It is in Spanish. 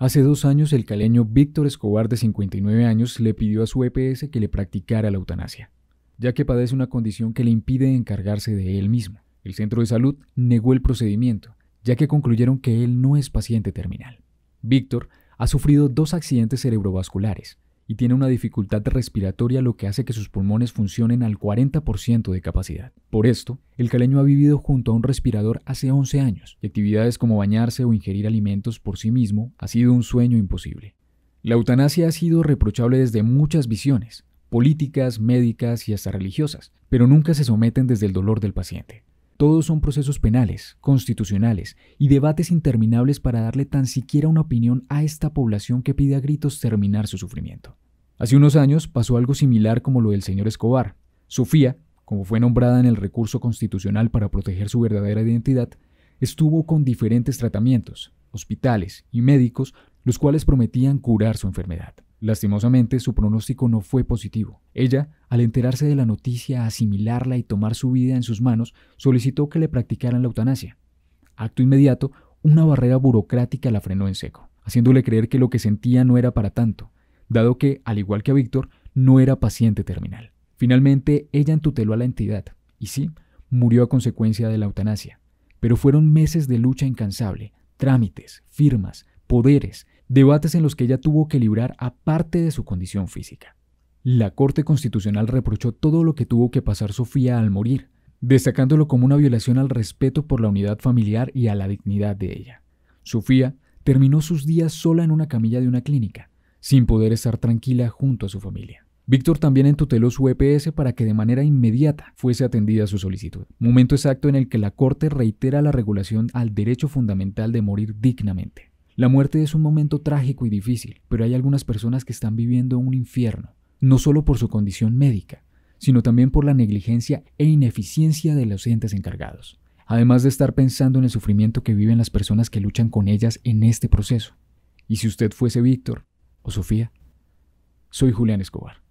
Hace dos años el caleño Víctor Escobar de 59 años le pidió a su EPS que le practicara la eutanasia, ya que padece una condición que le impide encargarse de él mismo. El centro de salud negó el procedimiento, ya que concluyeron que él no es paciente terminal. Víctor ha sufrido dos accidentes cerebrovasculares, y tiene una dificultad respiratoria lo que hace que sus pulmones funcionen al 40% de capacidad. Por esto, el caleño ha vivido junto a un respirador hace 11 años y actividades como bañarse o ingerir alimentos por sí mismo ha sido un sueño imposible. La eutanasia ha sido reprochable desde muchas visiones, políticas, médicas y hasta religiosas, pero nunca se someten desde el dolor del paciente. Todos son procesos penales, constitucionales y debates interminables para darle tan siquiera una opinión a esta población que pide a gritos terminar su sufrimiento. Hace unos años pasó algo similar como lo del señor Escobar. Sofía, como fue nombrada en el recurso constitucional para proteger su verdadera identidad, estuvo con diferentes tratamientos, hospitales y médicos, los cuales prometían curar su enfermedad. Lastimosamente, su pronóstico no fue positivo. Ella, al enterarse de la noticia, asimilarla y tomar su vida en sus manos, solicitó que le practicaran la eutanasia. Acto inmediato, una barrera burocrática la frenó en seco, haciéndole creer que lo que sentía no era para tanto, dado que, al igual que a Víctor, no era paciente terminal. Finalmente, ella entuteló a la entidad, y sí, murió a consecuencia de la eutanasia. Pero fueron meses de lucha incansable, trámites, firmas, poderes, debates en los que ella tuvo que librar aparte de su condición física. La Corte Constitucional reprochó todo lo que tuvo que pasar Sofía al morir, destacándolo como una violación al respeto por la unidad familiar y a la dignidad de ella. Sofía terminó sus días sola en una camilla de una clínica, sin poder estar tranquila junto a su familia. Víctor también entuteló su EPS para que de manera inmediata fuese atendida su solicitud, momento exacto en el que la Corte reitera la regulación al derecho fundamental de morir dignamente. La muerte es un momento trágico y difícil, pero hay algunas personas que están viviendo un infierno, no solo por su condición médica, sino también por la negligencia e ineficiencia de los entes encargados, además de estar pensando en el sufrimiento que viven las personas que luchan con ellas en este proceso. ¿Y si usted fuese Víctor o Sofía? Soy Julián Escobar.